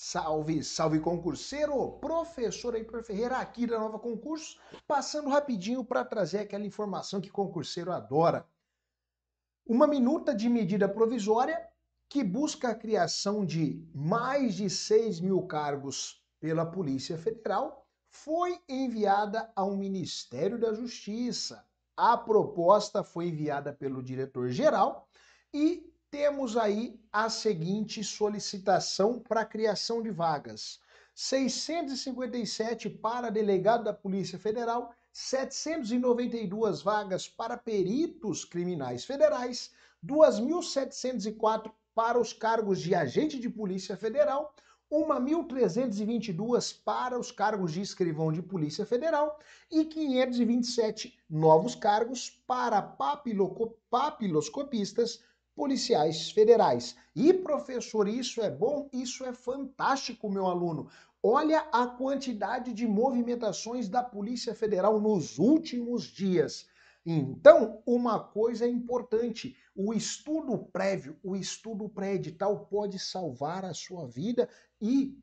Salve, salve concurseiro! Professor Heitor Ferreira aqui da Nova Concurso, passando rapidinho para trazer aquela informação que concurseiro adora. Uma minuta de medida provisória que busca a criação de mais de 6 mil cargos pela Polícia Federal foi enviada ao Ministério da Justiça. A proposta foi enviada pelo diretor-geral e temos aí a seguinte solicitação para criação de vagas. 657 para delegado da Polícia Federal, 792 vagas para peritos criminais federais, 2.704 para os cargos de agente de Polícia Federal, 1.322 para os cargos de escrivão de Polícia Federal e 527 novos cargos para papiloscopistas, policiais federais. E professor, isso é bom? Isso é fantástico, meu aluno. Olha a quantidade de movimentações da Polícia Federal nos últimos dias. Então, uma coisa é importante: o estudo prévio, o estudo pré-edital pode salvar a sua vida e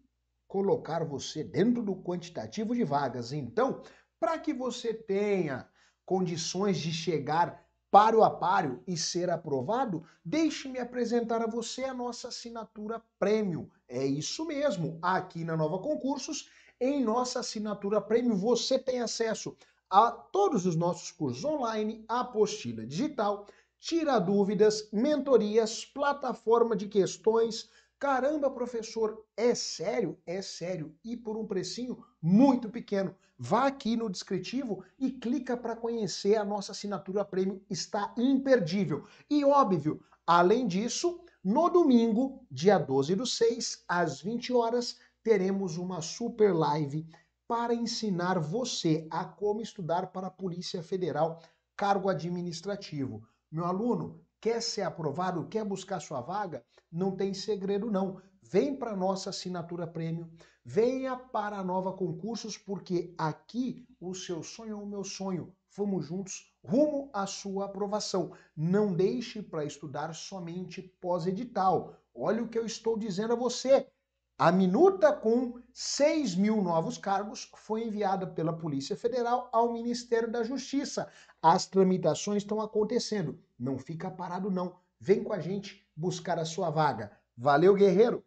colocar você dentro do quantitativo de vagas. Então, para que você tenha condições de chegar páreo a páreo e ser aprovado, deixe-me apresentar a você a nossa assinatura prêmio É isso mesmo, aqui na Nova Concursos, em nossa assinatura prêmio você tem acesso a todos os nossos cursos online, apostila digital, tira dúvidas, mentorias, plataforma de questões, Caramba, professor, é sério? É sério. E por um precinho muito pequeno. Vá aqui no descritivo e clica para conhecer a nossa assinatura premium. Está imperdível. E óbvio, além disso, no domingo, dia 12 do 6, às 20 horas, teremos uma super live para ensinar você a como estudar para a Polícia Federal, cargo administrativo. Meu aluno, quer ser aprovado, quer buscar sua vaga, não tem segredo não. Vem para nossa assinatura prêmio, venha para a Nova Concursos, porque aqui o seu sonho é o meu sonho. Fomos juntos rumo à sua aprovação. Não deixe para estudar somente pós-edital. Olha o que eu estou dizendo a você. A minuta com 6 mil novos cargos foi enviada pela Polícia Federal ao Ministério da Justiça. As tramitações estão acontecendo. Não fica parado, não. Vem com a gente buscar a sua vaga. Valeu, guerreiro!